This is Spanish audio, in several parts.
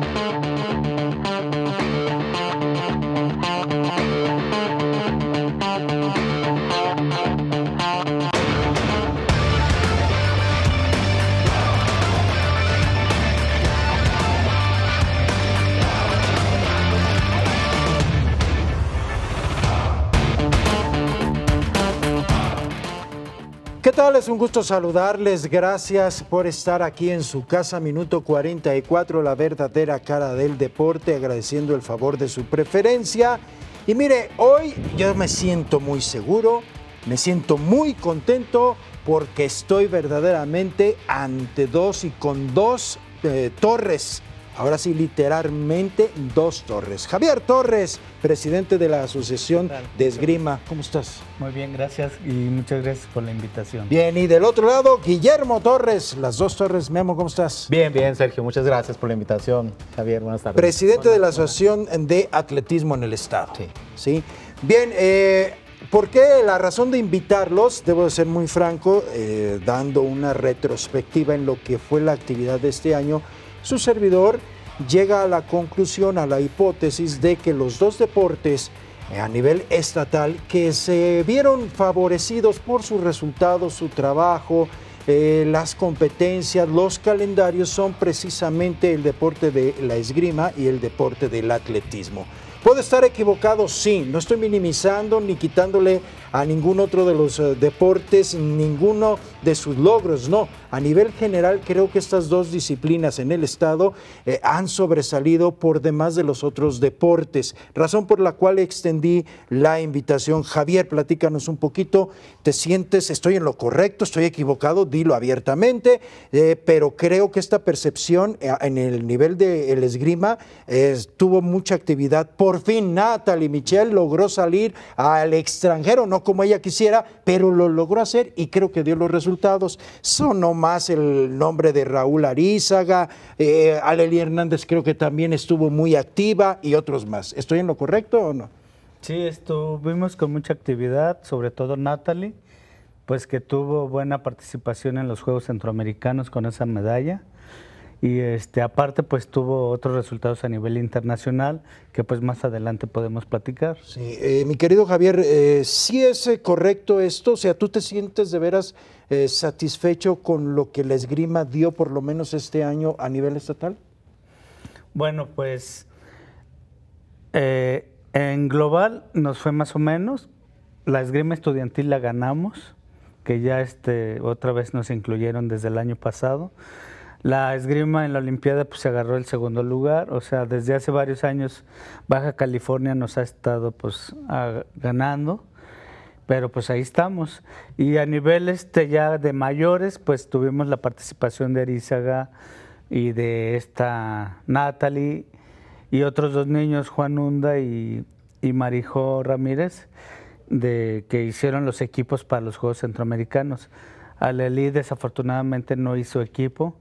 Thank you. un gusto saludarles. Gracias por estar aquí en su casa, minuto 44, la verdadera cara del deporte, agradeciendo el favor de su preferencia. Y mire, hoy yo me siento muy seguro, me siento muy contento porque estoy verdaderamente ante dos y con dos eh, torres ahora sí, literalmente dos torres. Javier Torres, presidente de la Asociación de Esgrima, ¿cómo estás? Muy bien, gracias y muchas gracias por la invitación. Bien, y del otro lado, Guillermo Torres, las dos torres, Memo, ¿cómo estás? Bien, bien, Sergio, muchas gracias por la invitación. Javier, buenas tardes. Presidente de la Asociación de Atletismo en el Estado. Sí. Bien, eh, ¿Por qué? La razón de invitarlos, debo ser muy franco, eh, dando una retrospectiva en lo que fue la actividad de este año, su servidor llega a la conclusión, a la hipótesis de que los dos deportes eh, a nivel estatal que se vieron favorecidos por sus resultados, su trabajo, eh, las competencias, los calendarios son precisamente el deporte de la esgrima y el deporte del atletismo. ¿Puedo estar equivocado? Sí, no estoy minimizando ni quitándole a ningún otro de los eh, deportes, ninguno de sus logros, no. A nivel general creo que estas dos disciplinas en el Estado eh, han sobresalido por demás de los otros deportes, razón por la cual extendí la invitación. Javier, platícanos un poquito, ¿te sientes, estoy en lo correcto, estoy equivocado? Dilo abiertamente, eh, pero creo que esta percepción en el nivel del esgrima tuvo mucha actividad. Por fin Natalie Michel logró salir al extranjero, no como ella quisiera, pero lo logró hacer y creo que dio los resultados. Sonó más el nombre de Raúl Arizaga, eh, Aleli Hernández creo que también estuvo muy activa y otros más. ¿Estoy en lo correcto o no? Sí, estuvimos con mucha actividad, sobre todo Natalie, pues que tuvo buena participación en los Juegos Centroamericanos con esa medalla y este aparte pues tuvo otros resultados a nivel internacional que pues más adelante podemos platicar. Sí, eh, mi querido Javier, eh, si es eh, correcto esto, o sea, tú te sientes de veras satisfecho con lo que la esgrima dio por lo menos este año a nivel estatal? Bueno, pues en global nos fue más o menos, la esgrima estudiantil la ganamos, que ya este otra vez nos incluyeron desde el año pasado. La esgrima en la Olimpiada pues, se agarró el segundo lugar, o sea, desde hace varios años Baja California nos ha estado pues, ganando, pero pues ahí estamos. Y a nivel este, ya de mayores, pues tuvimos la participación de Arizaga y de esta Natalie y otros dos niños, Juan Hunda y, Marijo Ramírez, de, que hicieron los equipos para los Juegos Centroamericanos. Alelí desafortunadamente no hizo equipo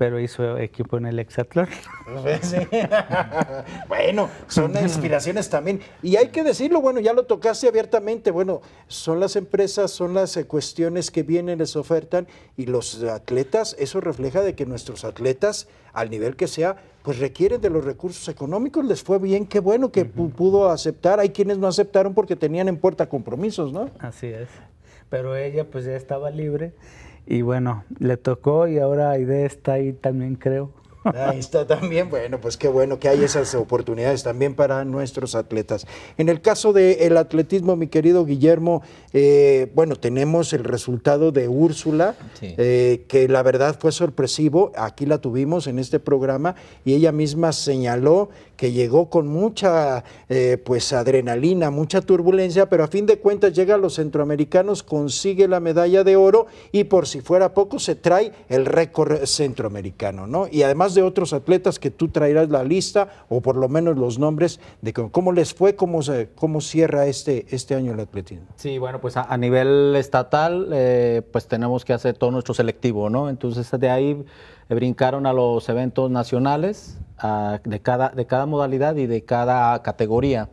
pero hizo equipo en el Exatlón. bueno, son inspiraciones también. Y hay que decirlo, bueno, ya lo tocaste abiertamente, bueno, son las empresas, son las eh, cuestiones que vienen, les ofertan, y los atletas, eso refleja de que nuestros atletas, al nivel que sea, pues requieren de los recursos económicos, les fue bien, qué bueno que pudo aceptar, hay quienes no aceptaron porque tenían en puerta compromisos, ¿no? Así es, pero ella pues ya estaba libre y bueno, le tocó y ahora Aide está ahí también, creo. Ahí está también. Bueno, pues qué bueno que hay esas oportunidades también para nuestros atletas. En el caso del el atletismo, mi querido Guillermo, eh, bueno, tenemos el resultado de Úrsula, eh, que la verdad fue sorpresivo. Aquí la tuvimos en este programa y ella misma señaló que llegó con mucha eh, pues adrenalina, mucha turbulencia, pero a fin de cuentas llega a los centroamericanos, consigue la medalla de oro y por si fuera poco se trae el récord centroamericano, ¿no? Y además de otros atletas que tú traerás la lista o por lo menos los nombres de cómo les fue, cómo, cómo cierra este, este año el atletismo. Sí, bueno, pues a, nivel estatal, eh, pues tenemos que hacer todo nuestro selectivo, ¿no? Entonces de ahí eh, brincaron a los eventos nacionales de, cada, de cada modalidad y de cada categoría.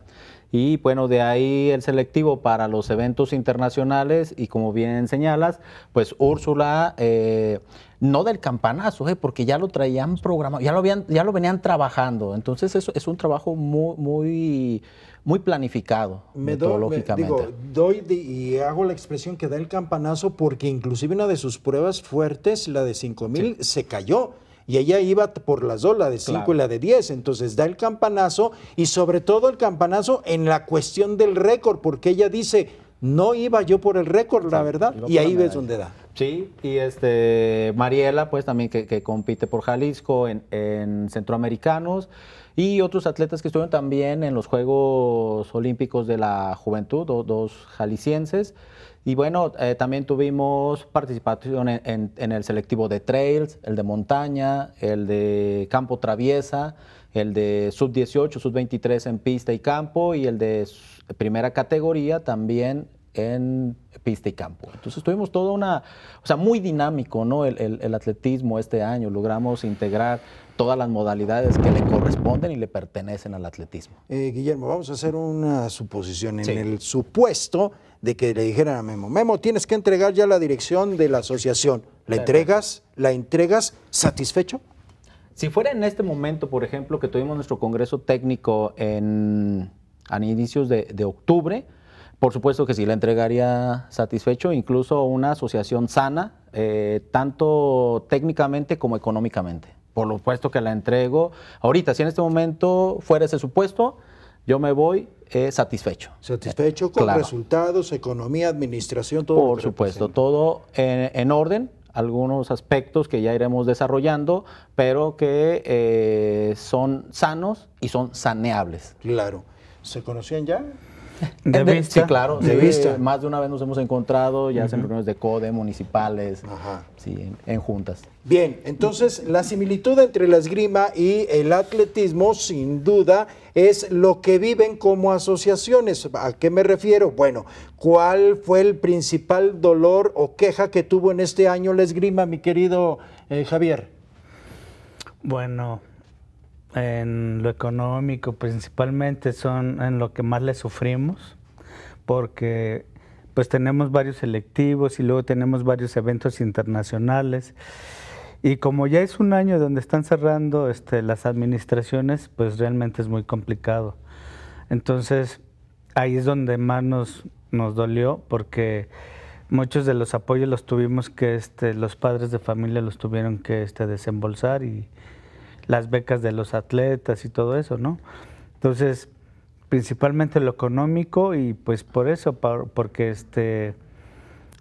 Y bueno, de ahí el selectivo para los eventos internacionales y como bien señalas, pues Úrsula, eh, no del campanazo, eh, porque ya lo traían programado, ya lo, habían, ya lo venían trabajando. Entonces eso es un trabajo muy, muy, muy planificado metodológicamente. doy y hago la expresión que da el campanazo porque inclusive una de sus pruebas fuertes, la de 5000, se cayó y ella iba por las dos, la de 5 y la de 10. Entonces da el campanazo y sobre todo el campanazo en la cuestión del récord, porque ella dice, no iba yo por el récord, la verdad, y ahí ves dónde da. Sí, y este Mariela, pues también que, compite por Jalisco en, Centroamericanos y otros atletas que estuvieron también en los Juegos Olímpicos de la Juventud, dos jaliscienses. Y bueno, eh, también tuvimos participación en, en, el selectivo de trails, el de montaña, el de campo traviesa, el de sub 18, sub 23 en pista y campo y el de primera categoría también en pista y campo. Entonces tuvimos toda una, o sea, muy dinámico, ¿no? El, atletismo este año, logramos integrar todas las modalidades que le corresponden y le pertenecen al atletismo. Eh, Guillermo, vamos a hacer una suposición en el supuesto de que le dijeran a Memo, Memo, tienes que entregar ya la dirección de la asociación. ¿La entregas? ¿La entregas satisfecho? Si fuera en este momento, por ejemplo, que tuvimos nuestro congreso técnico en, a inicios de octubre, por supuesto que sí, la entregaría satisfecho, incluso una asociación sana, eh, tanto técnicamente como económicamente. Por supuesto que la entrego. Ahorita, si en este momento fuera ese supuesto, yo me voy eh, satisfecho. Satisfecho con resultados, economía, administración, todo. Por supuesto, todo en, orden, algunos aspectos que ya iremos desarrollando, pero que eh, son sanos y son saneables. Claro. ¿Se conocían ya? De, claro. De Más de una vez nos hemos encontrado, ya en reuniones de CODE, municipales, en, juntas. Bien, entonces la similitud entre la esgrima y el atletismo, sin duda, es lo que viven como asociaciones. ¿A qué me refiero? Bueno, ¿cuál fue el principal dolor o queja que tuvo en este año la esgrima, mi querido eh, Javier? Bueno, en lo económico principalmente son en lo que más le sufrimos, porque pues tenemos varios selectivos y luego tenemos varios eventos internacionales. Y como ya es un año donde están cerrando este, las administraciones, pues realmente es muy complicado. Entonces, ahí es donde más nos, nos dolió, porque muchos de los apoyos los tuvimos que, este, los padres de familia los tuvieron que este, desembolsar y, las becas de los atletas y todo eso, ¿no? Entonces, principalmente lo económico y pues por eso, porque este,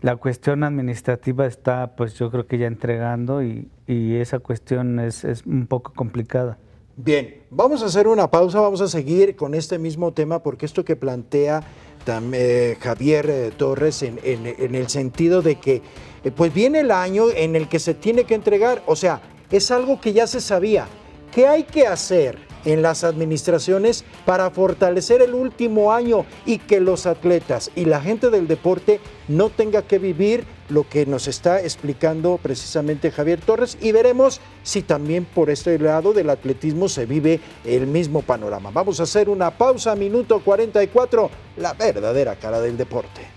la cuestión administrativa está pues yo creo que ya entregando y, esa cuestión es, un poco complicada. Bien, vamos a hacer una pausa, vamos a seguir con este mismo tema porque esto que plantea también eh, Javier eh, Torres en, el sentido de que eh, pues viene el año en el que se tiene que entregar, o sea, es algo que ya se sabía. ¿Qué hay que hacer en las administraciones para fortalecer el último año y que los atletas y la gente del deporte no tenga que vivir lo que nos está explicando precisamente Javier Torres y veremos si también por este lado del atletismo se vive el mismo panorama. Vamos a hacer una pausa, minuto 44, la verdadera cara del deporte.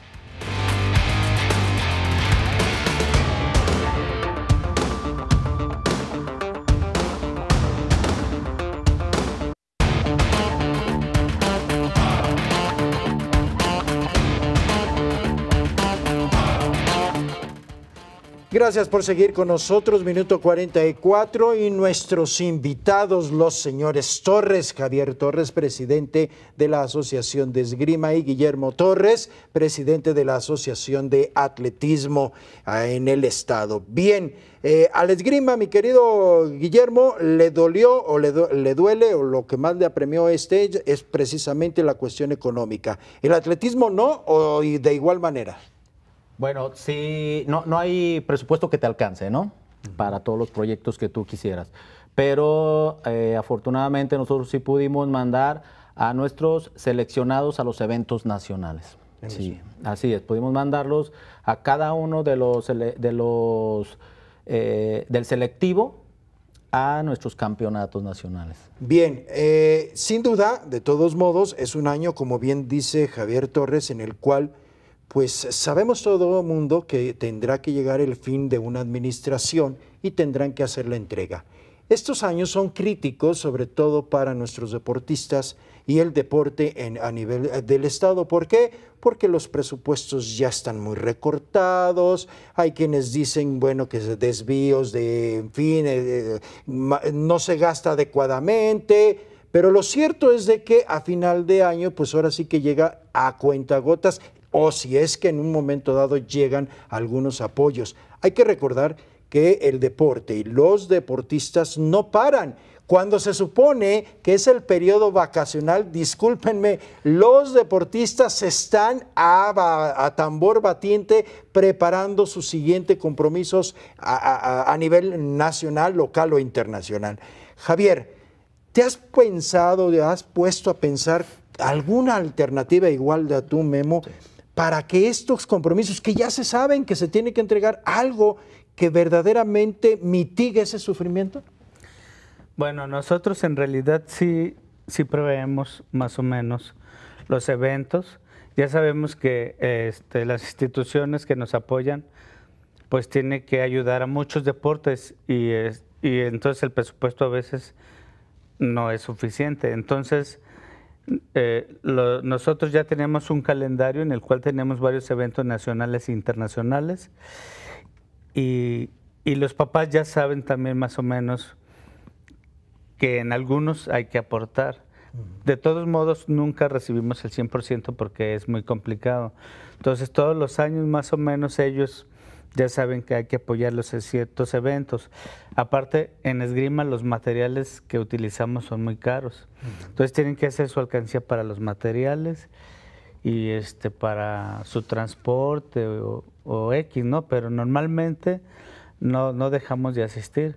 Gracias por seguir con nosotros, minuto 44, y nuestros invitados, los señores Torres, Javier Torres, presidente de la Asociación de Esgrima, y Guillermo Torres, presidente de la Asociación de Atletismo ah, en el Estado. Bien, eh, al esgrima, mi querido Guillermo, le dolió o le, le duele o lo que más le apremió a este es precisamente la cuestión económica. ¿El atletismo no o de igual manera? Bueno, sí, no, no hay presupuesto que te alcance, ¿no? Para todos los proyectos que tú quisieras. Pero eh, afortunadamente nosotros sí pudimos mandar a nuestros seleccionados a los eventos nacionales. Sí, así es. Pudimos mandarlos a cada uno de los, de los eh, del selectivo a nuestros campeonatos nacionales. Bien, eh, sin duda, de todos modos, es un año, como bien dice Javier Torres, en el cual pues sabemos todo el mundo que tendrá que llegar el fin de una administración y tendrán que hacer la entrega. Estos años son críticos, sobre todo para nuestros deportistas y el deporte en, a nivel eh, del Estado. ¿Por qué? Porque los presupuestos ya están muy recortados. Hay quienes dicen, bueno, que desvíos de, en fin, eh, eh, no se gasta adecuadamente. Pero lo cierto es de que a final de año, pues ahora sí que llega a cuentagotas o si es que en un momento dado llegan algunos apoyos. Hay que recordar que el deporte y los deportistas no paran. Cuando se supone que es el periodo vacacional, discúlpenme, los deportistas están a, tambor batiente preparando sus siguientes compromisos a, nivel nacional, local o internacional. Javier, ¿te has pensado, te has puesto a pensar alguna alternativa igual de a tu Memo? para que estos compromisos que ya se saben que se tiene que entregar algo que verdaderamente mitigue ese sufrimiento? Bueno, nosotros en realidad sí, sí preveemos más o menos los eventos. Ya sabemos que este, las instituciones que nos apoyan pues tiene que ayudar a muchos deportes y, y entonces el presupuesto a veces no es suficiente. Entonces, eh, nosotros ya tenemos un calendario en el cual tenemos varios eventos nacionales e internacionales y, y, los papás ya saben también más o menos que en algunos hay que aportar. De todos modos, nunca recibimos el 100% porque es muy complicado. Entonces, todos los años más o menos ellos ya saben que hay que apoyarlos en ciertos eventos. Aparte, en esgrima los materiales que utilizamos son muy caros. Entonces tienen que hacer su alcancía para los materiales y este para su transporte o, X, ¿no? Pero normalmente no, no dejamos de asistir.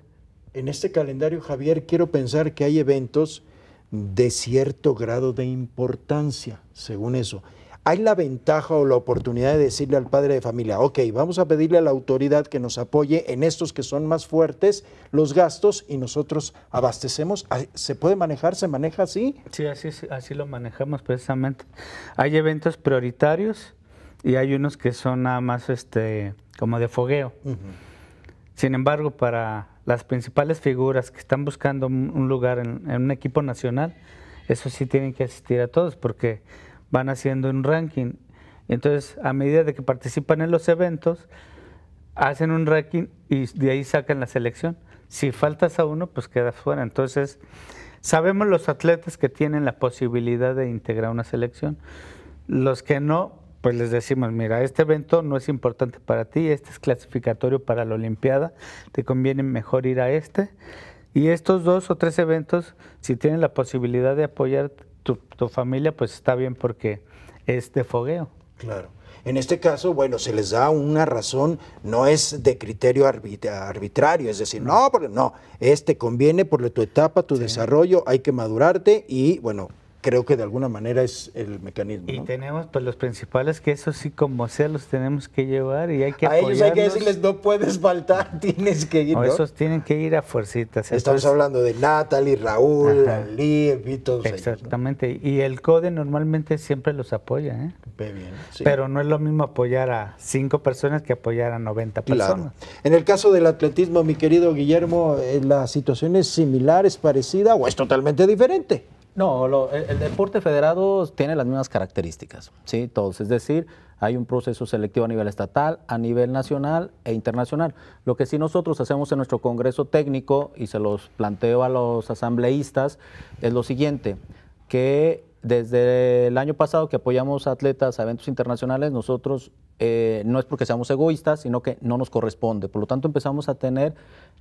En este calendario, Javier, quiero pensar que hay eventos de cierto grado de importancia, según eso hay la ventaja o la oportunidad de decirle al padre de familia, ok, vamos a pedirle a la autoridad que nos apoye en estos que son más fuertes los gastos y nosotros abastecemos. Ah, ¿Se puede manejar? ¿Se maneja así? Sí, así, lo manejamos precisamente. Hay eventos prioritarios y hay unos que son nada más este, como de fogueo. Sin embargo, para las principales figuras que están buscando un lugar en un equipo nacional, eso sí tienen que asistir a todos porque van haciendo un ranking. Entonces, a medida de que participan en los eventos, hacen un ranking y de ahí sacan la selección. Si faltas a uno, pues quedas fuera. Entonces, sabemos los atletas que tienen la posibilidad de integrar una selección. Los que no, pues les decimos, mira, este evento no es importante para ti, este es clasificatorio para la Olimpiada, te conviene mejor ir a este. Y estos dos o tres eventos, si tienen la posibilidad de apoyar, tu, familia pues está bien porque es de fogueo. Claro. En este caso, bueno, se les da una razón, no es de criterio arbitrario, es decir, no, porque no, este conviene por tu etapa, tu desarrollo, hay que madurarte y, bueno, creo que de alguna manera es el mecanismo. Y tenemos pues los principales que eso sí como sea los tenemos que llevar y hay que apoyarlos. A ellos hay que decirles no puedes faltar, tienes que ir. esos tienen que ir a fuercitas. Estamos hablando de Natalie, Raúl, y todos Exactamente. Y el CODE normalmente siempre los apoya, ¿eh? Pero no es lo mismo apoyar a cinco personas que apoyar a 90 personas. En el caso del atletismo, mi querido Guillermo, eh, ¿la situación es similar, es parecida o es totalmente diferente? No, el, el, deporte federado tiene las mismas características, ¿sí? Todos, es decir, hay un proceso selectivo a nivel estatal, a nivel nacional e internacional. Lo que sí nosotros hacemos en nuestro Congreso Técnico, y se los planteo a los asambleístas, es lo siguiente, que desde el año pasado que apoyamos a atletas a eventos internacionales, nosotros eh, no es porque seamos egoístas, sino que no nos corresponde. Por lo tanto, empezamos a tener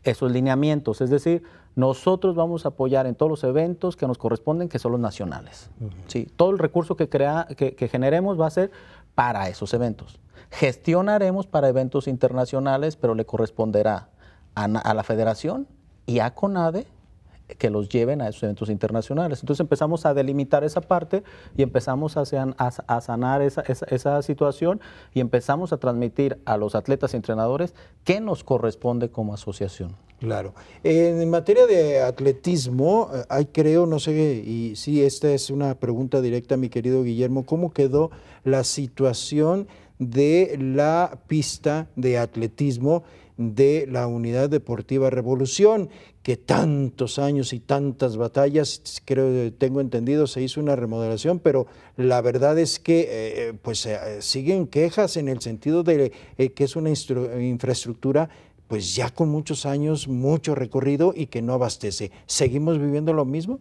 esos lineamientos, es decir, nosotros vamos a apoyar en todos los eventos que nos corresponden, que son los nacionales. ¿sí? Todo el recurso que, crea, que, generemos va a ser para esos eventos. Gestionaremos para eventos internacionales, pero le corresponderá a la federación y a CONADE que los lleven a esos eventos internacionales. Entonces empezamos a delimitar esa parte y empezamos a, sanar esa, esa, situación y empezamos a transmitir a los atletas y entrenadores qué nos corresponde como asociación. Claro. En materia de atletismo, eh, hay creo, no sé, y sí, esta es una pregunta directa, mi querido Guillermo, ¿cómo quedó la situación de la pista de atletismo? de la Unidad Deportiva Revolución, que tantos años y tantas batallas, creo, tengo entendido, se hizo una remodelación, pero la verdad es que eh, eh, pues eh, siguen quejas en el sentido de que es una infraestructura pues ya con muchos años, mucho recorrido y que no abastece. ¿Seguimos viviendo lo mismo?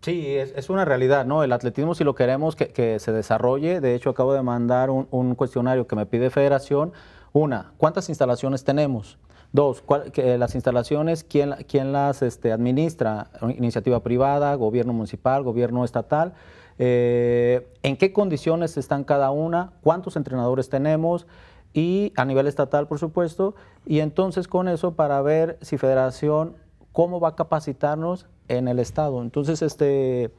Sí, es, una realidad, ¿no? El atletismo, si lo queremos que, se desarrolle, de hecho acabo de mandar un cuestionario que me pide Federación una, ¿cuántas instalaciones tenemos? Dos, eh, las instalaciones, ¿quién, las este, administra? ¿Iniciativa privada, gobierno municipal, gobierno estatal? Eh, ¿En qué condiciones están cada una? ¿Cuántos entrenadores tenemos? Y a nivel estatal, por supuesto. Y entonces con eso para ver si federación, cómo va a capacitarnos en el Estado. Entonces, este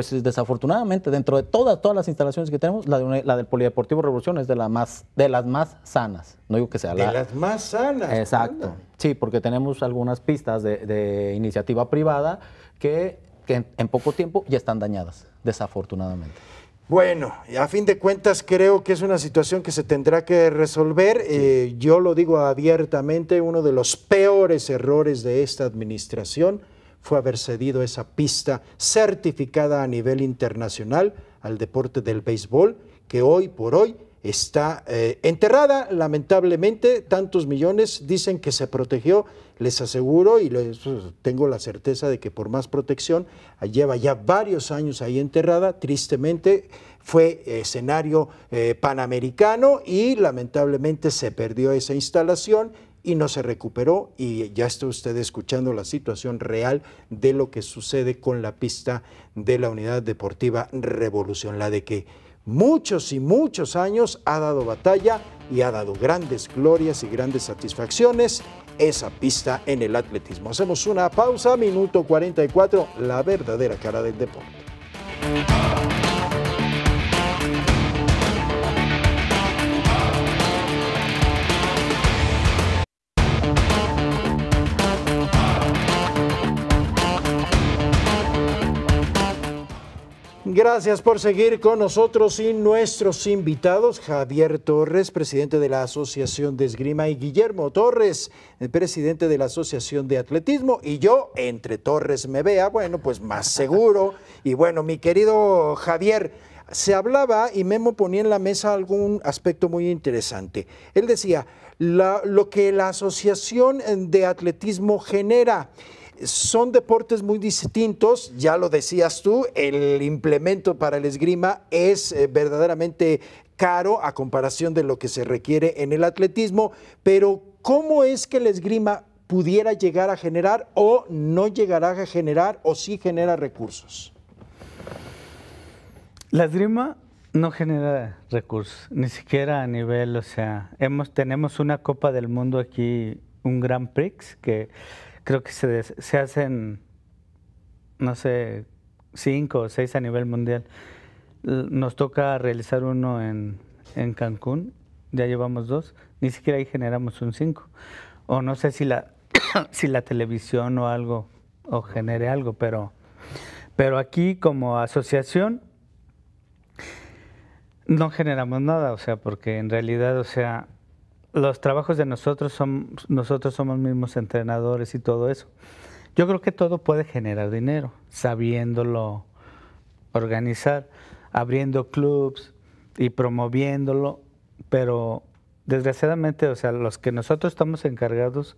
pues desafortunadamente dentro de todas, todas las instalaciones que tenemos, la, del Polideportivo Revolución es de, la más, de las más sanas. No digo que sea la... De las más sanas. Exacto. Sí, porque tenemos algunas pistas de, iniciativa privada que, en, poco tiempo ya están dañadas, desafortunadamente. Bueno, a fin de cuentas creo que es una situación que se tendrá que resolver. Eh, yo lo digo abiertamente, uno de los peores errores de esta administración fue haber cedido esa pista certificada a nivel internacional al deporte del béisbol, que hoy por hoy está eh, enterrada, lamentablemente, tantos millones dicen que se protegió, les aseguro y les, pues, tengo la certeza de que por más protección lleva ya varios años ahí enterrada, tristemente fue escenario eh, panamericano y lamentablemente se perdió esa instalación y no se recuperó y ya está usted escuchando la situación real de lo que sucede con la pista de la unidad deportiva Revolución, la de que muchos y muchos años ha dado batalla y ha dado grandes glorias y grandes satisfacciones esa pista en el atletismo. Hacemos una pausa, minuto 44, la verdadera cara del deporte. Gracias por seguir con nosotros y nuestros invitados, Javier Torres, presidente de la Asociación de Esgrima, y Guillermo Torres, presidente de la Asociación de Atletismo, y yo, entre Torres me vea, bueno, pues más seguro. Y bueno, mi querido Javier, se hablaba y Memo ponía en la mesa algún aspecto muy interesante. Él decía, lo que la Asociación de Atletismo genera son deportes muy distintos, ya lo decías tú, el implemento para el esgrima es eh, verdaderamente caro a comparación de lo que se requiere en el atletismo, pero ¿cómo es que el esgrima pudiera llegar a generar o no llegará a generar o sí genera recursos? La esgrima no genera recursos, ni siquiera a nivel, o sea, hemos, tenemos una Copa del Mundo aquí, un Grand Prix, que creo que se, hacen, no sé, cinco o seis a nivel mundial. Nos toca realizar uno en, Cancún, ya llevamos dos, ni siquiera ahí generamos un cinco. O no sé si la, si la televisión o algo, o genere algo, pero, pero aquí como asociación no generamos nada, o sea, porque en realidad, o sea, los trabajos de nosotros, son, nosotros somos mismos entrenadores y todo eso. Yo creo que todo puede generar dinero, sabiéndolo organizar, abriendo clubs y promoviéndolo, pero desgraciadamente, o sea, los que nosotros estamos encargados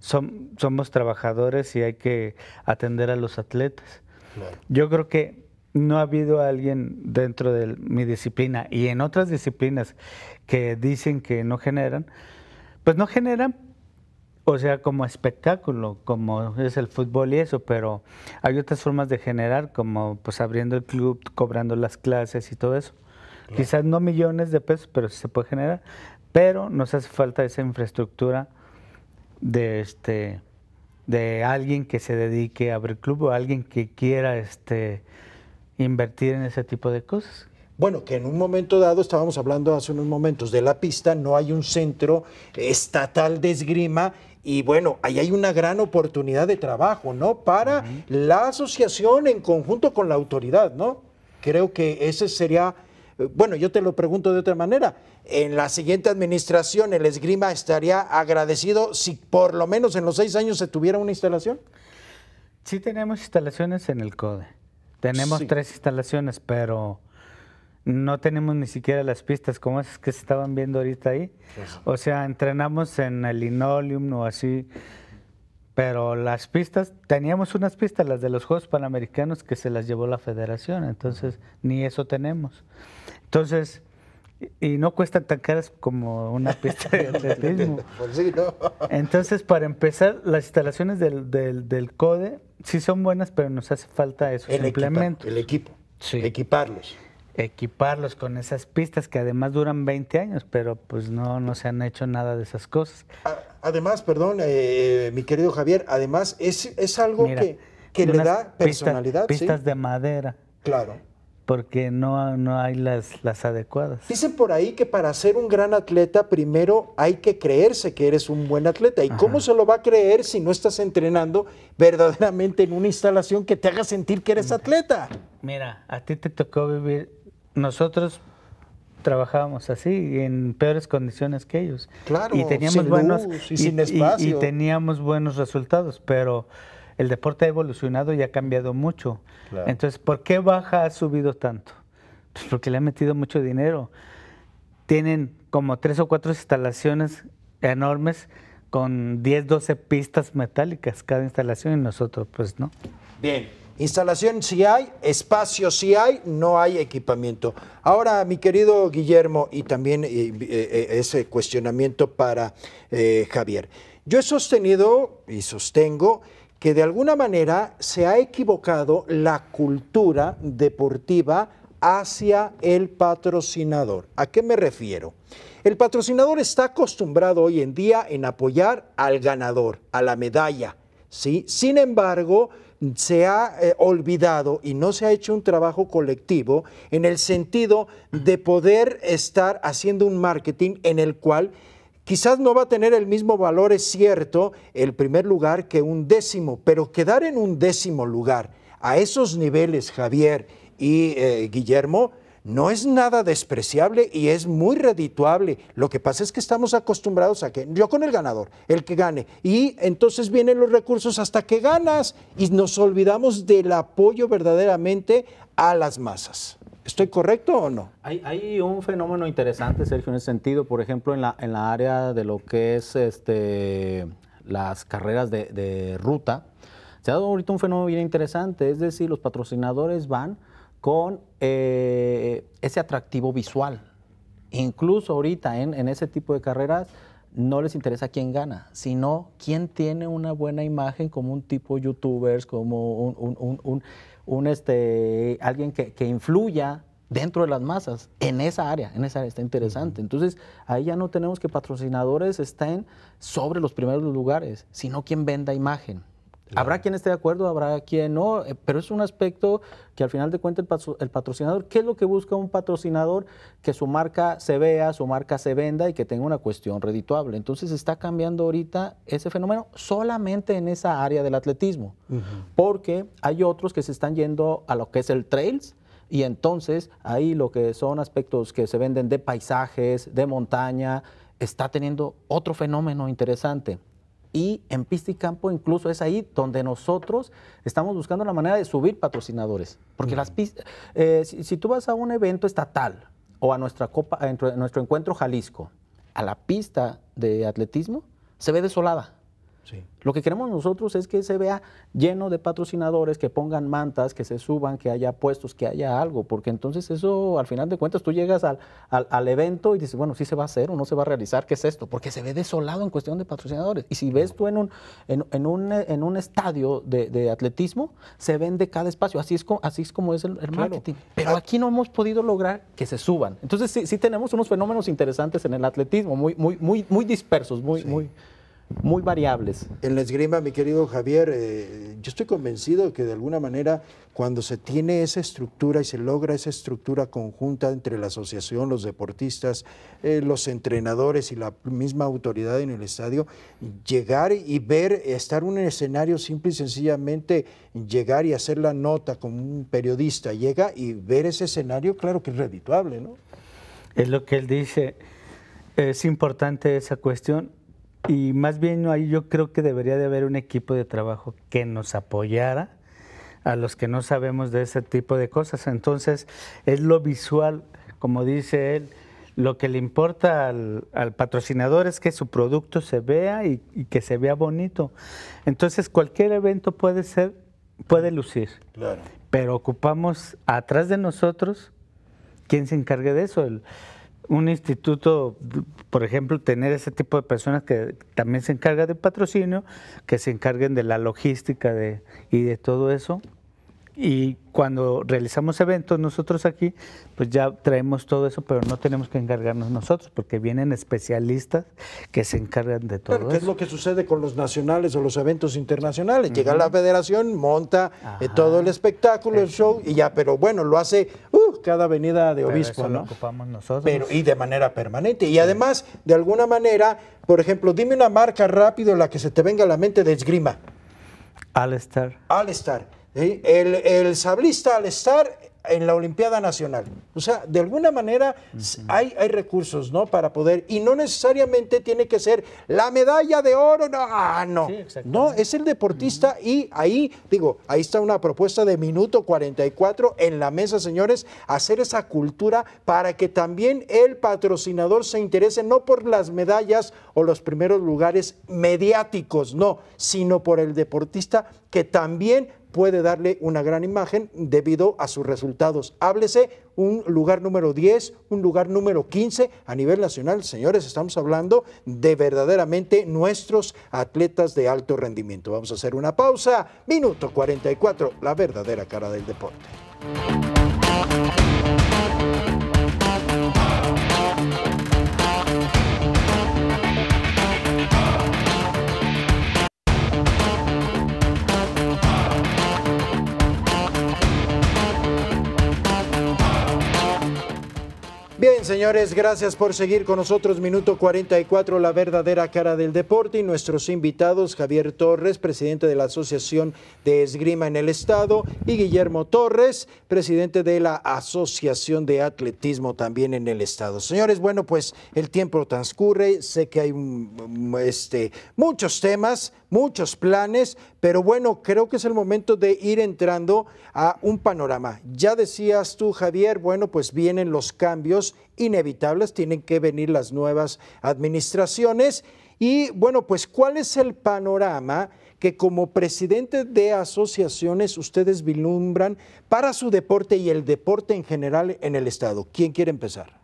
son, somos trabajadores y hay que atender a los atletas. Yo creo que no ha habido alguien dentro de mi disciplina y en otras disciplinas que dicen que no generan, pues no generan, o sea, como espectáculo, como es el fútbol y eso, pero hay otras formas de generar, como pues abriendo el club, cobrando las clases y todo eso. Quizás no millones de pesos, pero sí se puede generar, pero nos hace falta esa infraestructura de este de alguien que se dedique a abrir club o alguien que quiera este invertir en ese tipo de cosas. Bueno, que en un momento dado, estábamos hablando hace unos momentos de la pista, no hay un centro estatal de esgrima y bueno, ahí hay una gran oportunidad de trabajo, ¿no? Para la asociación en conjunto con la autoridad, ¿no? Creo que ese sería, bueno, yo te lo pregunto de otra manera, en la siguiente administración el esgrima estaría agradecido si por lo menos en los seis años se tuviera una instalación. Sí tenemos instalaciones en el CODE. Tenemos tres instalaciones, pero no tenemos ni siquiera las pistas, como esas que se estaban viendo ahorita ahí. Pues o sea, entrenamos en el linoleum o así, pero las pistas, teníamos unas pistas, las de los Juegos Panamericanos, que se las llevó la federación, entonces ni eso tenemos. Entonces, y no cuestan tan caras como una pista de atletismo. Pues entonces, para empezar, las instalaciones del, del, del CODE sí son buenas, pero nos hace falta esos el implementos. el equipo. Sí. Equiparlos. Equiparlos con esas pistas que además duran 20 años, pero pues no, no se han hecho nada de esas cosas. Además, perdón, eh, mi querido Javier, además es, es algo que, le da personalidad. pistas de madera. Claro porque no, no hay las, adecuadas. Dicen por ahí que para ser un gran atleta, primero hay que creerse que eres un buen atleta. ¿Y cómo se lo va a creer si no estás entrenando verdaderamente en una instalación que te haga sentir que eres atleta? Mira, a ti te tocó vivir, nosotros trabajábamos así, en peores condiciones que ellos. Claro, y teníamos buenos, y, sin espacio. y teníamos buenos resultados, pero el deporte ha evolucionado y ha cambiado mucho. Entonces, ¿por qué Baja ha subido tanto? Pues porque le han metido mucho dinero. Tienen como tres o cuatro instalaciones enormes con 10, 12 pistas metálicas cada instalación y nosotros pues no. Bien, instalación sí hay, espacio sí hay, no hay equipamiento. Ahora, mi querido Guillermo, y también eh, eh, eh, ese cuestionamiento para Javier. Yo he sostenido y sostengo que de alguna manera se ha equivocado la cultura deportiva hacia el patrocinador. ¿A qué me refiero? El patrocinador está acostumbrado hoy en día en apoyar al ganador, a la medalla, ¿sí? Sin embargo, se ha eh, olvidado y no se ha hecho un trabajo colectivo en el sentido de poder estar haciendo un marketing en el cual Quizás no va a tener el mismo valor, es cierto, el primer lugar que un décimo, pero quedar en un décimo lugar a esos niveles, Javier y eh, Guillermo, no es nada despreciable y es muy redituable. Lo que pasa es que estamos acostumbrados a que yo con el ganador, el que gane, y entonces vienen los recursos hasta que ganas y nos olvidamos del apoyo verdaderamente a las masas. ¿Estoy correcto o no? Hay, un fenómeno interesante, Sergio, en ese sentido. Por ejemplo, en la, en la área de lo que es este, las carreras de, ruta, se ha dado ahorita un fenómeno bien interesante. Es decir, los patrocinadores van con eh, ese atractivo visual. Incluso ahorita en, ese tipo de carreras no les interesa quién gana, sino quién tiene una buena imagen como un tipo youtubers, como un un este, alguien que, que influya dentro de las masas, en esa área, en esa área está interesante. Entonces, ahí ya no tenemos que patrocinadores estén sobre los primeros lugares, sino quien venda imagen. Habrá quien esté de acuerdo, habrá quien no, eh, pero es un aspecto que al final de cuentas el, patrocinador, ¿qué es lo que busca un patrocinador? Que su marca se vea, su marca se venda y que tenga una cuestión redituable. Entonces está cambiando ahorita ese fenómeno solamente en esa área del atletismo, porque hay otros que se están yendo a lo que es el trails, y entonces ahí lo que son aspectos que se venden de paisajes, de montaña, está teniendo otro fenómeno interesante y en pista y campo incluso es ahí donde nosotros estamos buscando la manera de subir patrocinadores. Porque las eh, si, tú vas a un evento estatal o a nuestra copa, a nuestro encuentro Jalisco, a la pista de atletismo, se ve desolada. Lo que queremos nosotros es que se vea lleno de patrocinadores, que pongan mantas, que se suban, que haya puestos, que haya algo, porque entonces eso, al final de cuentas, tú llegas al, al, evento y dices, bueno, ¿sí se va a hacer o no se va a realizar, ¿qué es esto? Porque se ve desolado en cuestión de patrocinadores. Y si ves tú en un, en, un, estadio de, atletismo, se vende cada espacio, así es, como, así es como es el, marketing. Pero ah. aquí no hemos podido lograr que se suban. Entonces sí, tenemos unos fenómenos interesantes en el atletismo, muy, muy, muy, muy dispersos, muy muy variables. En la esgrima, mi querido Javier, eh, yo estoy convencido que de alguna manera cuando se tiene esa estructura y se logra esa estructura conjunta entre la asociación, los deportistas, eh, los entrenadores y la misma autoridad en el estadio, llegar y ver, estar en un escenario simple y sencillamente, llegar y hacer la nota como un periodista, llega y ver ese escenario, claro que es redituable, ¿no? Es lo que él dice. Es importante esa cuestión y más bien ahí yo creo que debería de haber un equipo de trabajo que nos apoyara a los que no sabemos de ese tipo de cosas. Entonces, es lo visual, como dice él, lo que le importa al, patrocinador es que su producto se vea y, que se vea bonito. Entonces cualquier evento puede ser, puede lucir. Claro. Pero ocupamos atrás de nosotros quien se encargue de eso. El, un instituto, por ejemplo, tener ese tipo de personas que también se encargan de patrocinio, que se encarguen de la logística de, y de todo eso y cuando realizamos eventos nosotros aquí, pues ya traemos todo eso, pero no tenemos que encargarnos nosotros, porque vienen especialistas que se encargan de todo. Pero, ¿Qué es lo que sucede con los nacionales o los eventos internacionales? Llega la federación, monta eh, todo el espectáculo, el eh, show, y ya, pero bueno, lo hace uh, cada avenida de obispo, ¿no? ocupamos nosotros. Pero, y de manera permanente. Y además, de alguna manera, por ejemplo, dime una marca rápido, la que se te venga a la mente de esgrima. Alestar. Alestar el, sablista al estar en la Olimpiada Nacional. O sea, de alguna manera hay, recursos, ¿no? Para poder, y no necesariamente tiene que ser la medalla de oro, no, ah, no. no, es el deportista y ahí, digo, ahí está una propuesta de minuto 44 en la mesa, señores, hacer esa cultura para que también el patrocinador se interese no por las medallas o los primeros lugares mediáticos, no, sino por el deportista que también puede darle una gran imagen debido a sus resultados. Háblese un lugar número 10, un lugar número 15 a nivel nacional. Señores, estamos hablando de verdaderamente nuestros atletas de alto rendimiento. Vamos a hacer una pausa. Minuto 44, la verdadera cara del deporte. señores? Gracias por seguir con nosotros. Minuto 44, la verdadera cara del deporte. Y nuestros invitados, Javier Torres, presidente de la Asociación de Esgrima en el Estado, y Guillermo Torres, presidente de la Asociación de Atletismo también en el Estado. Señores, bueno, pues el tiempo transcurre. Sé que hay mm, este, muchos temas, muchos planes, pero bueno, creo que es el momento de ir entrando a un panorama. Ya decías tú, Javier, bueno, pues vienen los cambios inevitables, tienen que venir las nuevas administraciones. Y bueno, pues ¿cuál es el panorama que como presidente de asociaciones ustedes vislumbran para su deporte y el deporte en general en el Estado? ¿Quién quiere empezar?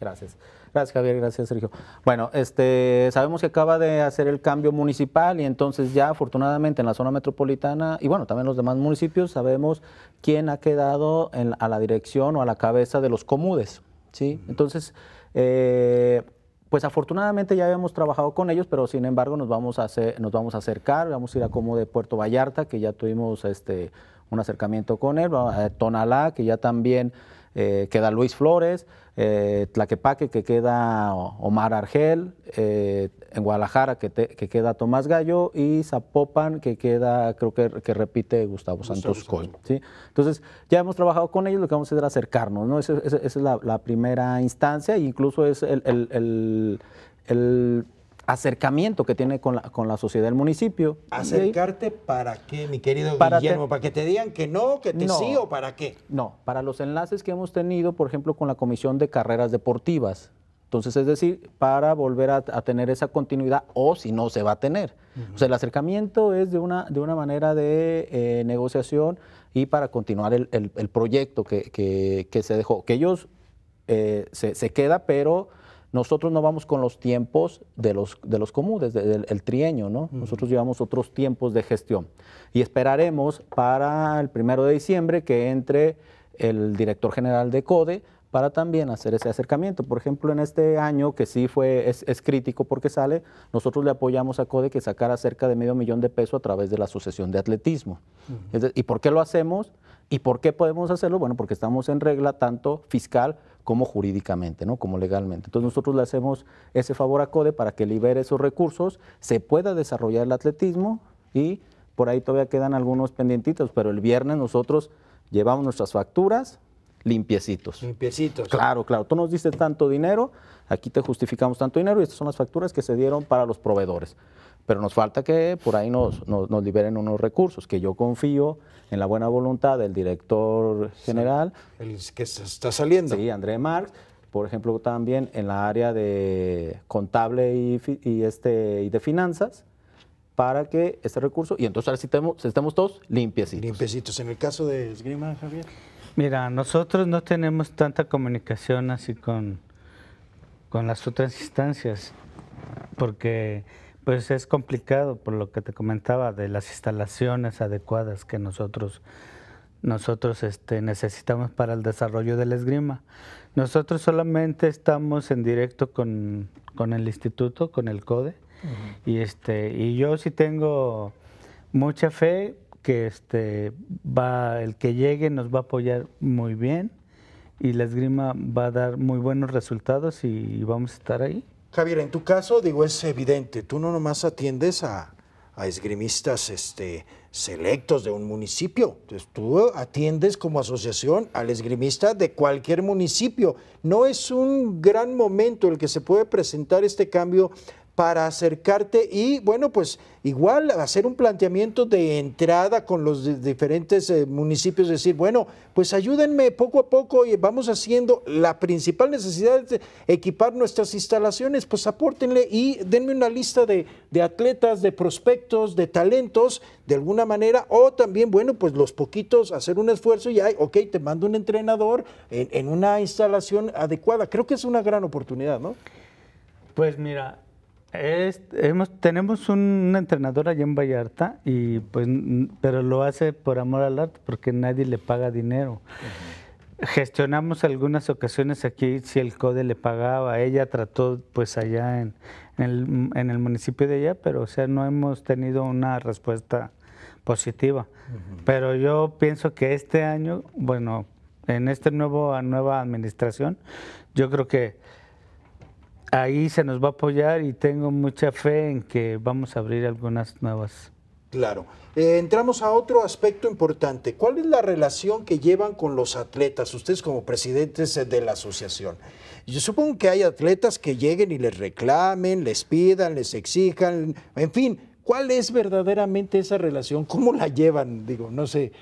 Gracias. Gracias, Javier. Gracias, Sergio. Bueno, este, sabemos que acaba de hacer el cambio municipal y entonces ya afortunadamente en la zona metropolitana y bueno, también los demás municipios sabemos quién ha quedado a la dirección o a la cabeza de los comudes. ¿sí? Entonces, eh, pues afortunadamente ya habíamos trabajado con ellos, pero sin embargo nos vamos a, hacer, nos vamos a acercar, vamos a ir a como Puerto Vallarta, que ya tuvimos este, un acercamiento con él, a eh, Tonalá, que ya también eh, queda Luis Flores. Eh, Tlaquepaque que queda Omar Argel, eh, en Guadalajara que, queda Tomás Gallo y Zapopan que queda, creo que, repite Gustavo, Santos ¿sí? Entonces ya hemos trabajado con ellos, lo que vamos a hacer es acercarnos, ¿no? Esa, es la, primera instancia incluso es el acercamiento que tiene con la, con la sociedad del municipio. ¿Acercarte para qué, mi querido para Guillermo? ¿Para que te digan que no, que te sí o para qué? No, para los enlaces que hemos tenido, por ejemplo, con la Comisión de Carreras Deportivas. Entonces, es decir, para volver a, tener esa continuidad o si no se va a tener. O sea, el acercamiento es de una, de una manera de eh, negociación y para continuar el, proyecto que, se dejó. Que ellos eh, se, se queda, pero nosotros no vamos con los tiempos de los, de comunes, del trienio, ¿no? Nosotros llevamos otros tiempos de gestión. Y esperaremos para el primero de diciembre que entre el director general de CODE para también hacer ese acercamiento. Por ejemplo, en este año, que sí fue, es, crítico porque sale, nosotros le apoyamos a CODE que sacara cerca de medio millón de pesos a través de la Asociación de Atletismo. ¿Y por qué lo hacemos? ¿Y por qué podemos hacerlo? Bueno, porque estamos en regla tanto fiscal como jurídicamente, ¿no? como legalmente. Entonces nosotros le hacemos ese favor a CODE para que libere esos recursos, se pueda desarrollar el atletismo y por ahí todavía quedan algunos pendientitos, pero el viernes nosotros llevamos nuestras facturas, limpiecitos. Limpiecitos. Claro, claro. Tú nos dices tanto dinero, aquí te justificamos tanto dinero y estas son las facturas que se dieron para los proveedores. Pero nos falta que por ahí nos, liberen unos recursos, que yo confío en la buena voluntad del director general. el que está saliendo. Sí, André Marx. Por ejemplo, también en la área de contable y, este, y de finanzas, para que este recurso, y entonces ahora sí estemos, estemos todos limpiecitos. Limpiecitos. En el caso de Esgrima, Javier. Mira, nosotros no tenemos tanta comunicación así con, con las otras instancias, porque pues es complicado por lo que te comentaba de las instalaciones adecuadas que nosotros nosotros este, necesitamos para el desarrollo del esgrima. Nosotros solamente estamos en directo con, el instituto, con el CODE, y, este, y yo sí tengo mucha fe que este, va, el que llegue nos va a apoyar muy bien y la esgrima va a dar muy buenos resultados y vamos a estar ahí. Javier, en tu caso, digo, es evidente, tú no nomás atiendes a, esgrimistas este, selectos de un municipio. Pues, tú atiendes como asociación al esgrimista de cualquier municipio. No es un gran momento el que se puede presentar este cambio para acercarte y, bueno, pues igual hacer un planteamiento de entrada con los diferentes eh, municipios, decir, bueno, pues ayúdenme poco a poco y vamos haciendo la principal necesidad de equipar nuestras instalaciones, pues apórtenle y denme una lista de, atletas, de prospectos, de talentos, de alguna manera, o también, bueno, pues los poquitos, hacer un esfuerzo y, ay, ok, te mando un entrenador en, en una instalación adecuada. Creo que es una gran oportunidad, ¿no? Pues mira, es, tenemos una entrenadora allá en Vallarta, y pues, pero lo hace por amor al arte porque nadie le paga dinero. Gestionamos algunas ocasiones aquí si el CODE le pagaba. Ella trató pues allá en, en, el, municipio de allá, pero o sea, no hemos tenido una respuesta positiva. Pero yo pienso que este año, bueno, en esta nueva administración, yo creo que ahí se nos va a apoyar y tengo mucha fe en que vamos a abrir algunas nuevas. Claro. Eh, entramos a otro aspecto importante. ¿Cuál es la relación que llevan con los atletas, ustedes como presidentes de la asociación? Yo supongo que hay atletas que lleguen y les reclamen, les pidan, les exijan, en fin, ¿cuál es verdaderamente esa relación? ¿Cómo la llevan? Digo, no sé,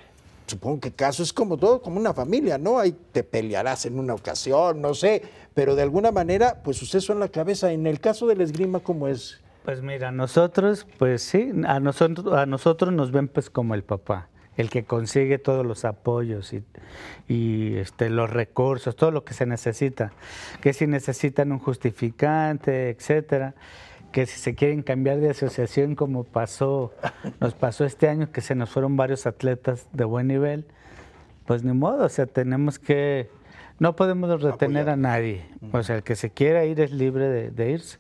supongo que caso es como todo, como una familia, ¿no? Ahí te pelearás en una ocasión, no sé, pero de alguna manera, pues suceso en la cabeza. En el caso del esgrima, ¿cómo es? Pues mira, nosotros, pues sí, a nosotros, a nosotros nos ven pues como el papá, el que consigue todos los apoyos y, y este, los recursos, todo lo que se necesita, que si necesitan un justificante, etcétera que si se quieren cambiar de asociación como pasó, nos pasó este año que se nos fueron varios atletas de buen nivel, pues ni modo, o sea, tenemos que, no podemos retener a nadie, o sea, el que se quiera ir es libre de, irse.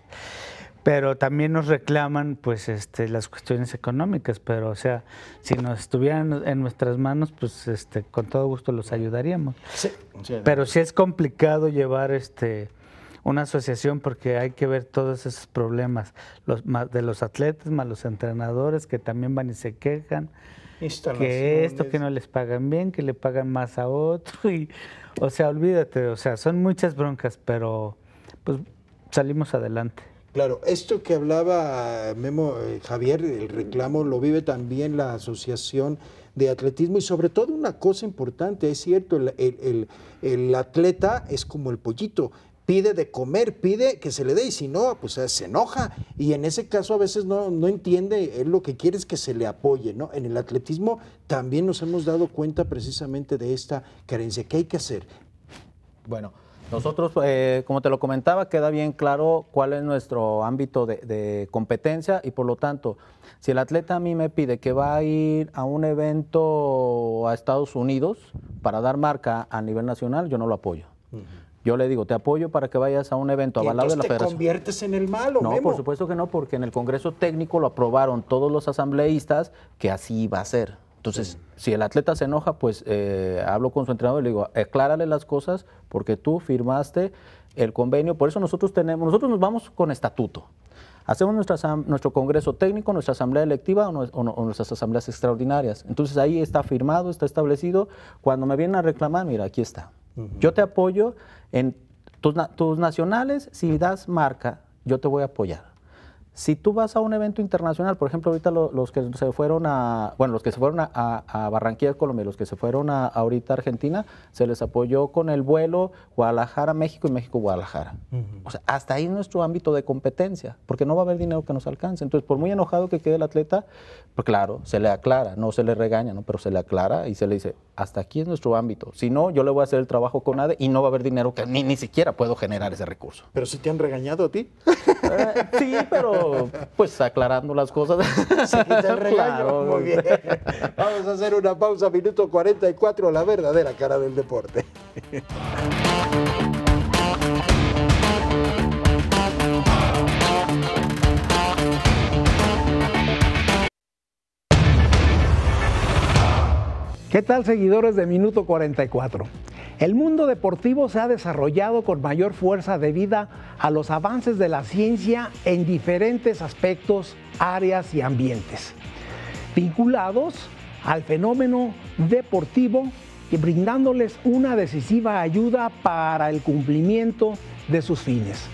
Pero también nos reclaman pues este, las cuestiones económicas, pero o sea, si nos estuvieran en nuestras manos, pues este, con todo gusto los ayudaríamos. Sí. Pero si es complicado llevar este, una asociación porque hay que ver todos esos problemas los, de los atletas, más los entrenadores que también van y se quejan que esto que no les pagan bien, que le pagan más a otro o sea, olvídate, o sea, son muchas broncas, pero pues salimos adelante. Claro, esto que hablaba eh, Javier, el reclamo lo vive también la Asociación de Atletismo y sobre todo una cosa importante, es cierto, el, el, el atleta es como el pollito, pide de comer, pide que se le dé y si no, pues eh, se enoja. Y en ese caso a veces no, entiende, él lo que quiere es que se le apoye, ¿no? En el atletismo también nos hemos dado cuenta precisamente de esta carencia. ¿Qué hay que hacer? Bueno, nosotros, eh, como te lo comentaba, queda bien claro cuál es nuestro ámbito de, competencia y por lo tanto, si el atleta a mí me pide que va a ir a un evento a Estados Unidos para dar marca a nivel nacional, yo no lo apoyo. Yo le digo, te apoyo para que vayas a un evento avalado de la te conviertes en el malo, No, por supuesto que no, porque en el Congreso Técnico lo aprobaron todos los asambleístas que así va a ser. Entonces, si el atleta se enoja, pues eh, hablo con su entrenador y le digo, aclárale las cosas porque tú firmaste el convenio. Por eso nosotros tenemos, nosotros nos vamos con estatuto. Hacemos nuestro congreso técnico, nuestra asamblea electiva o, nuestras asambleas extraordinarias. Entonces ahí está firmado, está establecido. Cuando me vienen a reclamar, mira, aquí está. Yo te apoyo en tus, nacionales, si das marca, yo te voy a apoyar. Si tú vas a un evento internacional, por ejemplo, ahorita los que se fueron a, bueno, los que se fueron a, Barranquilla, Colombia, los que se fueron a, ahorita Argentina, se les apoyó con el vuelo Guadalajara, México y México, Guadalajara. O sea, hasta ahí es nuestro ámbito de competencia, porque no va a haber dinero que nos alcance. Entonces, por muy enojado que quede el atleta, pues claro, se le aclara, no se le regaña, ¿no? pero se le aclara y se le dice, hasta aquí es nuestro ámbito. Si no, yo le voy a hacer el trabajo con ADE y no va a haber dinero que ni, siquiera puedo generar ese recurso. Pero si te han regañado a ti. Eh, sí, pero pues aclarando las cosas. Vamos a hacer una pausa, minuto 44, la verdadera cara del deporte. ¿Qué tal seguidores de Minuto 44? El mundo deportivo se ha desarrollado con mayor fuerza debido a los avances de la ciencia en diferentes aspectos, áreas y ambientes, vinculados al fenómeno deportivo y brindándoles una decisiva ayuda para el cumplimiento de sus fines.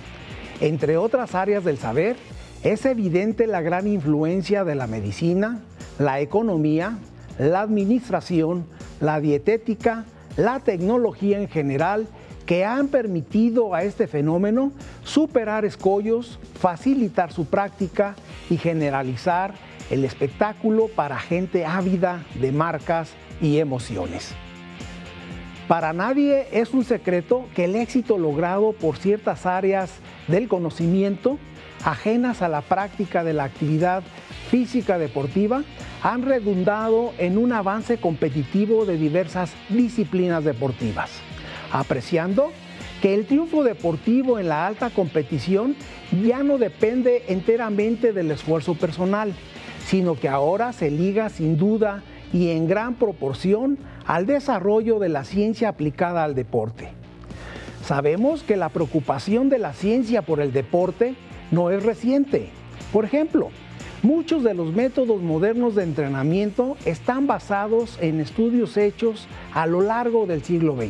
Entre otras áreas del saber, es evidente la gran influencia de la medicina, la economía, la administración, la dietética la tecnología en general que han permitido a este fenómeno superar escollos, facilitar su práctica y generalizar el espectáculo para gente ávida de marcas y emociones. Para nadie es un secreto que el éxito logrado por ciertas áreas del conocimiento ajenas a la práctica de la actividad física deportiva han redundado en un avance competitivo de diversas disciplinas deportivas, apreciando que el triunfo deportivo en la alta competición ya no depende enteramente del esfuerzo personal, sino que ahora se liga sin duda y en gran proporción al desarrollo de la ciencia aplicada al deporte. Sabemos que la preocupación de la ciencia por el deporte no es reciente. Por ejemplo, Muchos de los métodos modernos de entrenamiento están basados en estudios hechos a lo largo del siglo XX,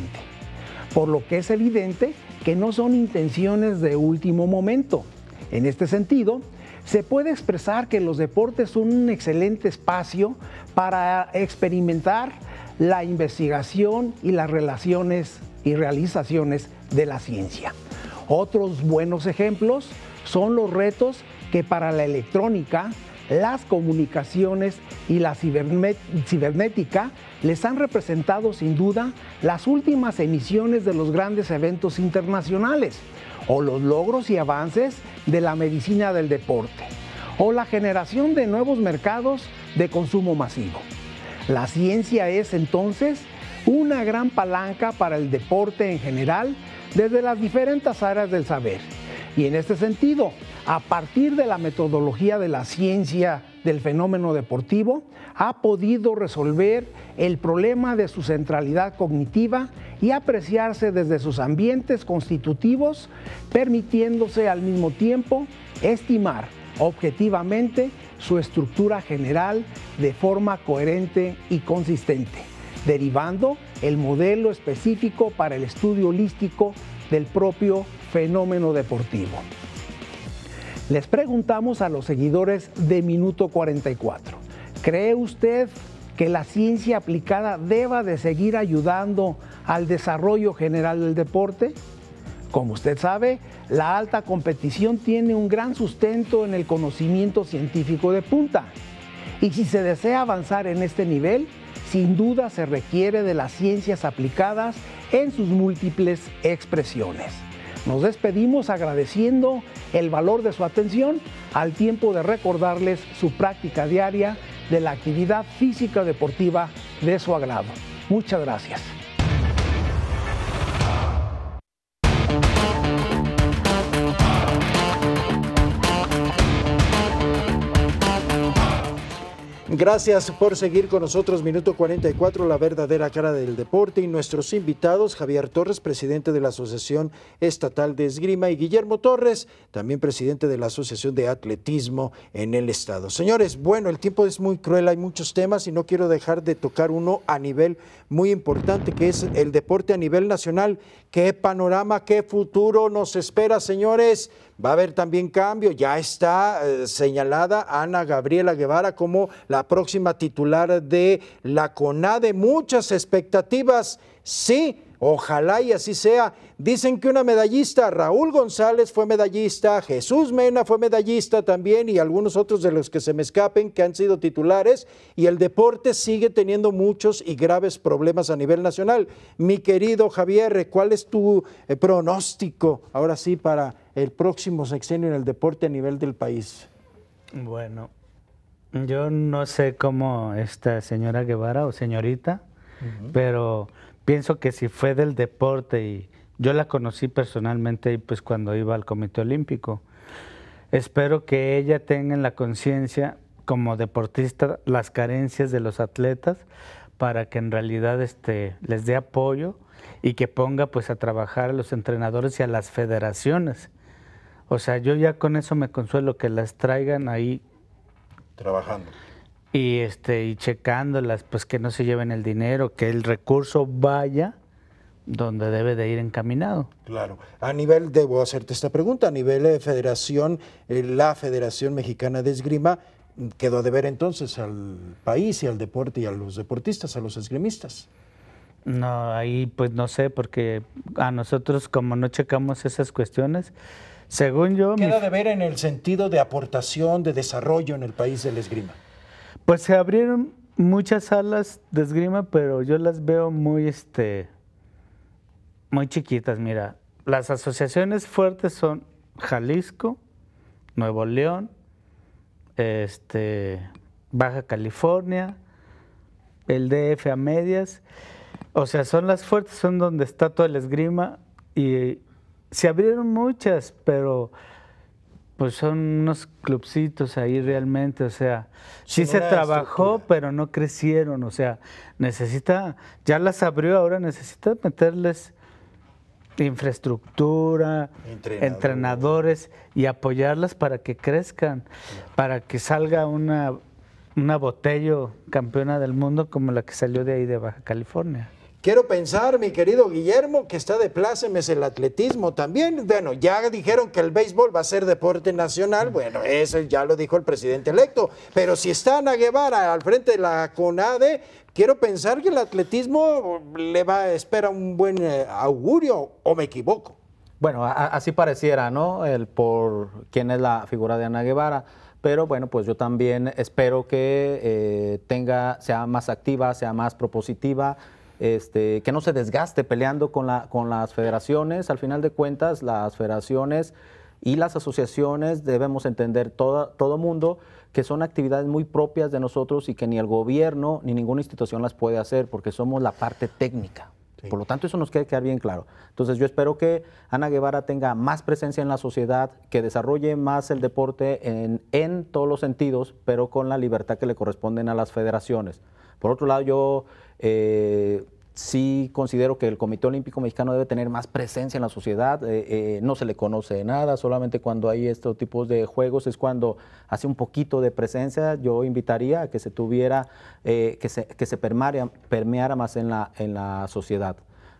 por lo que es evidente que no son intenciones de último momento. En este sentido, se puede expresar que los deportes son un excelente espacio para experimentar la investigación y las relaciones y realizaciones de la ciencia. Otros buenos ejemplos son los retos que para la electrónica, las comunicaciones y la cibernética les han representado sin duda las últimas emisiones de los grandes eventos internacionales, o los logros y avances de la medicina del deporte, o la generación de nuevos mercados de consumo masivo. La ciencia es entonces una gran palanca para el deporte en general desde las diferentes áreas del saber y en este sentido, a partir de la metodología de la ciencia del fenómeno deportivo, ha podido resolver el problema de su centralidad cognitiva y apreciarse desde sus ambientes constitutivos, permitiéndose al mismo tiempo estimar objetivamente su estructura general de forma coherente y consistente, derivando el modelo específico para el estudio holístico del propio fenómeno deportivo. Les preguntamos a los seguidores de Minuto 44, ¿cree usted que la ciencia aplicada deba de seguir ayudando al desarrollo general del deporte? Como usted sabe, la alta competición tiene un gran sustento en el conocimiento científico de punta. Y si se desea avanzar en este nivel, sin duda se requiere de las ciencias aplicadas en sus múltiples expresiones. Nos despedimos agradeciendo el valor de su atención al tiempo de recordarles su práctica diaria de la actividad física deportiva de su agrado. Muchas gracias. Gracias por seguir con nosotros. Minuto 44, la verdadera cara del deporte y nuestros invitados, Javier Torres, presidente de la Asociación Estatal de Esgrima y Guillermo Torres, también presidente de la Asociación de Atletismo en el Estado. Señores, bueno, el tiempo es muy cruel, hay muchos temas y no quiero dejar de tocar uno a nivel muy importante, que es el deporte a nivel nacional. ¿Qué panorama, qué futuro nos espera, señores? Va a haber también cambio, ya está eh, señalada Ana Gabriela Guevara como la próxima titular de la CONADE. Muchas expectativas, sí, Ojalá y así sea. Dicen que una medallista, Raúl González fue medallista, Jesús Mena fue medallista también y algunos otros de los que se me escapen que han sido titulares y el deporte sigue teniendo muchos y graves problemas a nivel nacional. Mi querido Javier, ¿cuál es tu eh, pronóstico ahora sí para el próximo sexenio en el deporte a nivel del país? Bueno, yo no sé cómo esta señora Guevara o señorita, pero pienso que si fue del deporte y yo la conocí personalmente pues cuando iba al Comité Olímpico. Espero que ella tenga en la conciencia como deportista las carencias de los atletas para que en realidad este, les dé apoyo y que ponga pues a trabajar a los entrenadores y a las federaciones. O sea, yo ya con eso me consuelo que las traigan ahí trabajando y este y checándolas pues que no se lleven el dinero que el recurso vaya donde debe de ir encaminado. Claro. A nivel, debo hacerte esta pregunta, a nivel de eh, federación, eh, la Federación Mexicana de Esgrima quedó de ver entonces al país y al deporte y a los deportistas, a los esgrimistas. No, ahí pues no sé, porque a nosotros como no checamos esas cuestiones, según yo... Queda de ver en el sentido de aportación, de desarrollo en el país del esgrima. Pues se abrieron muchas salas de esgrima, pero yo las veo muy, este, muy chiquitas. Mira, las asociaciones fuertes son Jalisco, Nuevo León, este, Baja California, el DF a medias. O sea, son las fuertes, son donde está toda la esgrima y se abrieron muchas, pero pues son unos clubcitos ahí realmente, o sea, sí se trabajó, pero no crecieron, o sea, necesita, ya las abrió, ahora necesita meterles infraestructura, entrenadores y apoyarlas para que crezcan, para que salga una, una campeona del mundo como la que salió de ahí de Baja California. Quiero pensar, mi querido Guillermo, que está de plácemes el atletismo también. Bueno, ya dijeron que el béisbol va a ser deporte nacional. Bueno, eso ya lo dijo el presidente electo. Pero si está Ana Guevara al frente de la CONADE, quiero pensar que el atletismo le va a espera un buen eh, augurio, o me equivoco. Bueno, así pareciera, ¿no? por quién es la figura de Ana Guevara pero bueno, pues yo también espero que eh, tenga, sea más activa, sea más propositiva este, que no se desgaste peleando con, la, con las federaciones. Al final de cuentas, las federaciones y las asociaciones debemos entender todo todo mundo que son actividades muy propias de nosotros y que ni el gobierno ni ninguna institución las puede hacer porque somos la parte técnica. Por lo tanto, eso nos queda quedar bien claro. Entonces, yo espero que Ana Guevara tenga más presencia en la sociedad, que desarrolle más el deporte en, en todos los sentidos, pero con la libertad que le corresponden a las federaciones. Por otro lado, yo eh, sí considero que el Comité Olímpico Mexicano debe tener más presencia en la sociedad. Eh, eh, no se le conoce nada, solamente cuando hay estos tipos de juegos es cuando hace un poquito de presencia. Yo invitaría a que se tuviera, eh, que se, permeara, más en la, en la sociedad.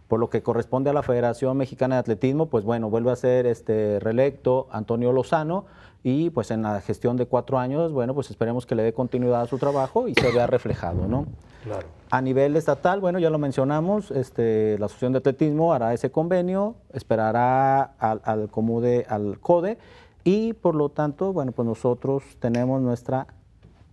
Por lo que corresponde a la Federación Mexicana de Atletismo, pues bueno, vuelve a ser este reelecto Antonio Lozano y pues en la gestión de cuatro años, bueno, pues esperemos que le dé continuidad a su trabajo y se vea reflejado, ¿no? Claro. A nivel estatal, bueno, ya lo mencionamos, este, la Asociación de Atletismo hará ese convenio, esperará al, al CODE, y por lo tanto, bueno, pues nosotros tenemos nuestra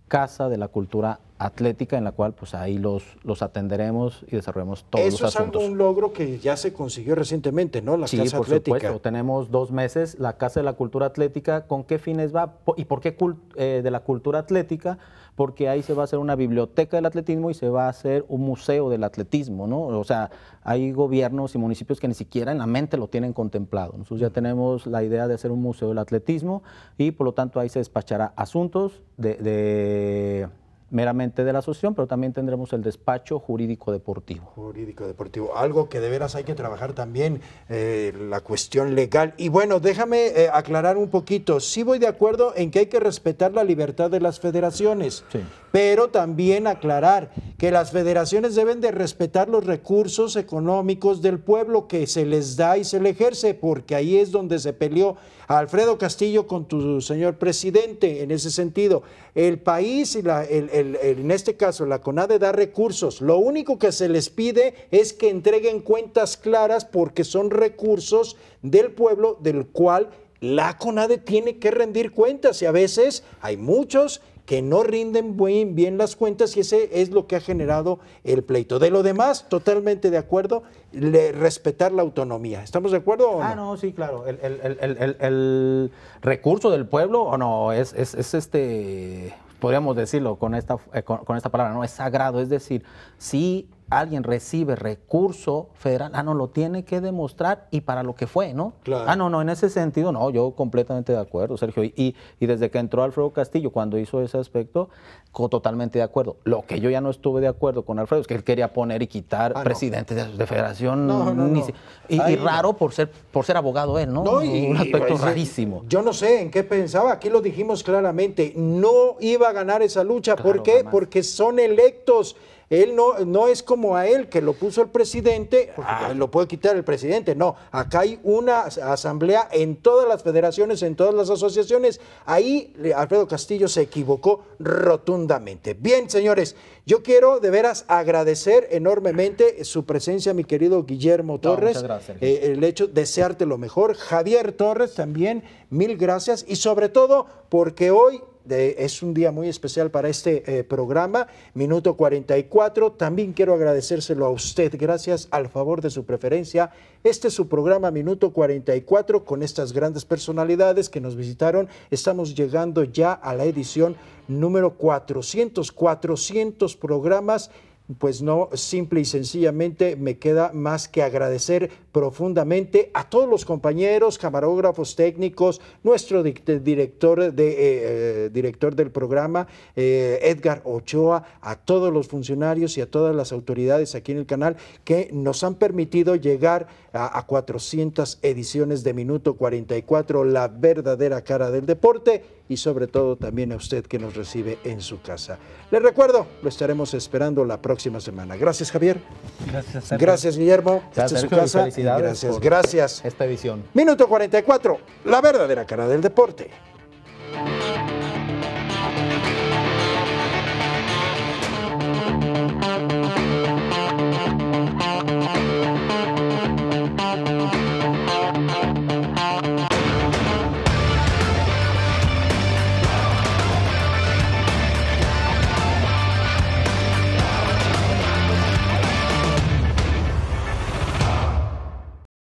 Casa de la Cultura Atlética, en la cual pues ahí los, los atenderemos y desarrollamos todos los asuntos. Eso es un logro que ya se consiguió recientemente, ¿no? La sí, por supuesto. Tenemos dos meses la Casa de la Cultura Atlética. ¿Con qué fines va? ¿Y por qué eh, de la cultura atlética? porque ahí se va a hacer una biblioteca del atletismo y se va a hacer un museo del atletismo, ¿no? O sea, hay gobiernos y municipios que ni siquiera en la mente lo tienen contemplado. Nosotros ya tenemos la idea de hacer un museo del atletismo y por lo tanto ahí se despachará asuntos de, de meramente de la asociación, pero también tendremos el despacho jurídico deportivo. Jurídico deportivo, algo que de veras hay que trabajar también, eh, la cuestión legal. Y bueno, déjame eh, aclarar un poquito, sí voy de acuerdo en que hay que respetar la libertad de las federaciones, sí pero también aclarar que las federaciones deben de respetar los recursos económicos del pueblo que se les da y se le ejerce, porque ahí es donde se peleó Alfredo Castillo con tu señor presidente en ese sentido. El país, y en este caso la CONADE, da recursos. Lo único que se les pide es que entreguen cuentas claras porque son recursos del pueblo del cual la CONADE tiene que rendir cuentas y a veces hay muchos que no rinden bien, las cuentas y ese es lo que ha generado el pleito. De lo demás, totalmente de acuerdo, respetar la autonomía. ¿Estamos de acuerdo? Ah, no? ah, no, sí, claro. El, recurso del pueblo, o no, es, este podríamos decirlo con esta, eh, con, esta palabra, ¿no? Es sagrado, es decir, sí alguien recibe recurso federal, ah, no, lo tiene que demostrar y para lo que fue, ¿no? Ah, no, no, en ese sentido, no, yo completamente de acuerdo, Sergio. Y, desde que entró Alfredo Castillo, cuando hizo ese aspecto, totalmente de acuerdo. Lo que yo ya no estuve de acuerdo con Alfredo es que él quería poner y quitar ah, presidente presidentes de, federación. y, raro por ser, por ser abogado él, ¿no? Y, Un aspecto pues, rarísimo. Yo no sé en qué pensaba, aquí lo dijimos claramente, no iba a ganar esa lucha. ¿Por qué? Porque son electos él no, no es como a él que lo puso el presidente, ah. lo puede quitar el presidente. No, acá hay una asamblea en todas las federaciones, en todas las asociaciones. Ahí Alfredo Castillo se equivocó rotundamente. Bien, señores, yo quiero de veras agradecer enormemente su presencia, mi querido Guillermo Torres. Muchas gracias. Eh, el hecho, de desearte lo mejor. Javier Torres también, mil gracias. Y sobre todo, porque hoy es un día muy especial para este eh, programa, minuto 44. También quiero agradecérselo a usted, gracias al favor de su preferencia. Este es su programa, minuto 44, con estas grandes personalidades que nos visitaron. Estamos llegando ya a la edición número 400, 400 programas pues no, simple y sencillamente me queda más que agradecer profundamente a todos los compañeros, camarógrafos técnicos, nuestro director, eh, eh, director del programa, eh, Edgar Ochoa, a todos los funcionarios y a todas las autoridades aquí en el canal que nos han permitido llegar a, a 400 ediciones de Minuto 44, la verdadera cara del deporte y sobre todo también a usted que nos recibe en su casa. Les recuerdo, lo estaremos esperando la próxima semana. Gracias, Javier. Gracias, Sergio. Gracias, Guillermo. Gracias, su casa. Gracias, gracias. Esta edición. Minuto 44, la verdadera cara del deporte.